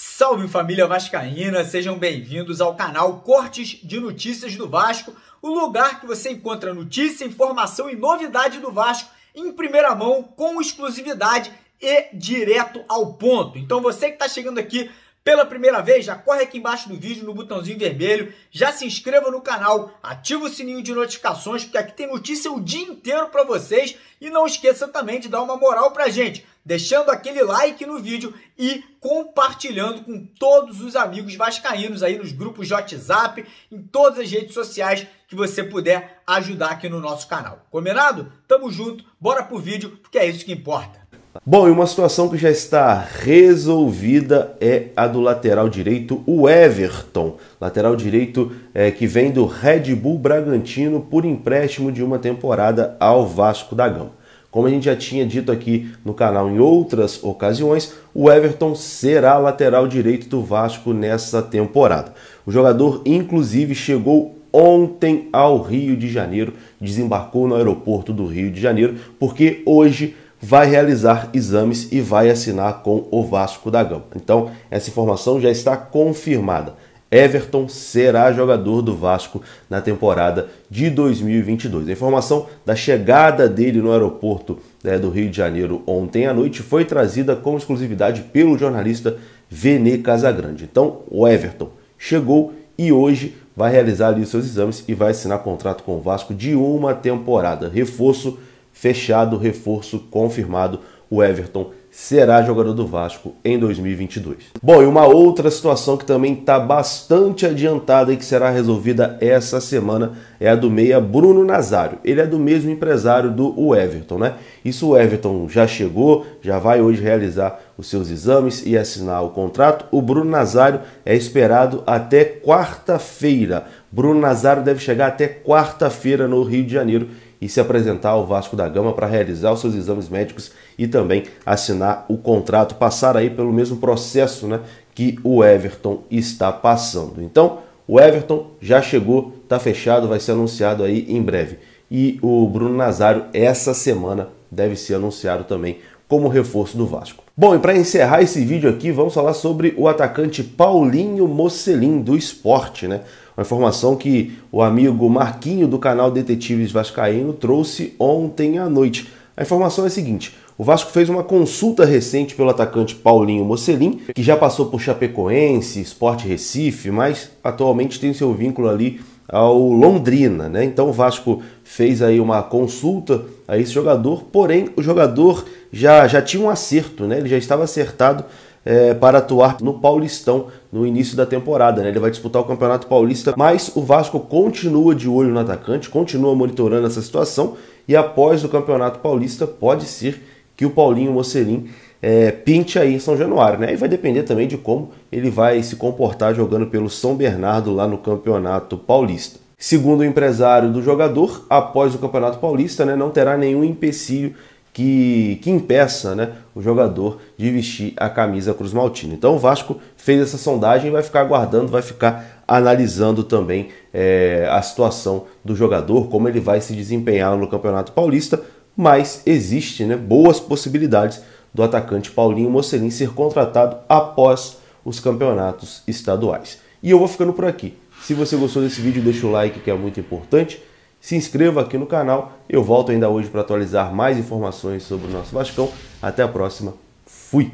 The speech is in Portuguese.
Salve família Vascaína, sejam bem-vindos ao canal Cortes de Notícias do Vasco, o lugar que você encontra notícia, informação e novidade do Vasco em primeira mão, com exclusividade e direto ao ponto. Então você que está chegando aqui pela primeira vez, já corre aqui embaixo do vídeo no botãozinho vermelho, já se inscreva no canal, ativa o sininho de notificações, porque aqui tem notícia o dia inteiro para vocês e não esqueça também de dar uma moral para gente deixando aquele like no vídeo e compartilhando com todos os amigos vascaínos aí nos grupos de WhatsApp, em todas as redes sociais que você puder ajudar aqui no nosso canal. Combinado? Tamo junto, bora pro vídeo, porque é isso que importa. Bom, e uma situação que já está resolvida é a do lateral direito, o Everton. Lateral direito é, que vem do Red Bull Bragantino por empréstimo de uma temporada ao Vasco da Gama. Como a gente já tinha dito aqui no canal em outras ocasiões, o Everton será lateral direito do Vasco nessa temporada. O jogador, inclusive, chegou ontem ao Rio de Janeiro, desembarcou no aeroporto do Rio de Janeiro, porque hoje vai realizar exames e vai assinar com o Vasco da Gama. Então, essa informação já está confirmada. Everton será jogador do Vasco na temporada de 2022. A informação da chegada dele no aeroporto né, do Rio de Janeiro ontem à noite foi trazida com exclusividade pelo jornalista Vene Casagrande. Então, o Everton chegou e hoje vai realizar ali os seus exames e vai assinar contrato com o Vasco de uma temporada. Reforço fechado, reforço confirmado. O Everton será jogador do Vasco em 2022. Bom, e uma outra situação que também está bastante adiantada e que será resolvida essa semana é a do meia Bruno Nazário. Ele é do mesmo empresário do Everton, né? Isso o Everton já chegou, já vai hoje realizar os seus exames e assinar o contrato. O Bruno Nazário é esperado até quarta-feira. Bruno Nazário deve chegar até quarta-feira no Rio de Janeiro e se apresentar ao Vasco da Gama para realizar os seus exames médicos e também assinar o contrato, passar aí pelo mesmo processo né, que o Everton está passando. Então, o Everton já chegou, está fechado, vai ser anunciado aí em breve. E o Bruno Nazário, essa semana, deve ser anunciado também como reforço do Vasco. Bom, e para encerrar esse vídeo aqui, vamos falar sobre o atacante Paulinho Mocelin do esporte, né? Uma informação que o amigo Marquinho do canal Detetives Vascaíno trouxe ontem à noite. A informação é a seguinte: o Vasco fez uma consulta recente pelo atacante Paulinho Mocelin, que já passou por Chapecoense, Sport Recife, mas atualmente tem seu vínculo ali ao Londrina, né? Então o Vasco fez aí uma consulta a esse jogador, porém o jogador já, já tinha um acerto, né? Ele já estava acertado é, para atuar no Paulistão no início da temporada. Né? Ele vai disputar o Campeonato Paulista, mas o Vasco continua de olho no atacante, continua monitorando essa situação e após o Campeonato Paulista pode ser que o Paulinho Mocelin é, pinte aí em São Januário, né? E vai depender também de como ele vai se comportar jogando pelo São Bernardo lá no Campeonato Paulista. Segundo o empresário do jogador, após o Campeonato Paulista, né, não terá nenhum empecilho que, que impeça né, o jogador de vestir a camisa Cruz Maltina. Então o Vasco fez essa sondagem e vai ficar aguardando, vai ficar analisando também é, a situação do jogador, como ele vai se desempenhar no Campeonato Paulista, mas existe né, boas possibilidades do atacante Paulinho Mocelin ser contratado após os campeonatos estaduais. E eu vou ficando por aqui. Se você gostou desse vídeo, deixa o like que é muito importante. Se inscreva aqui no canal. Eu volto ainda hoje para atualizar mais informações sobre o nosso Vascão. Até a próxima. Fui!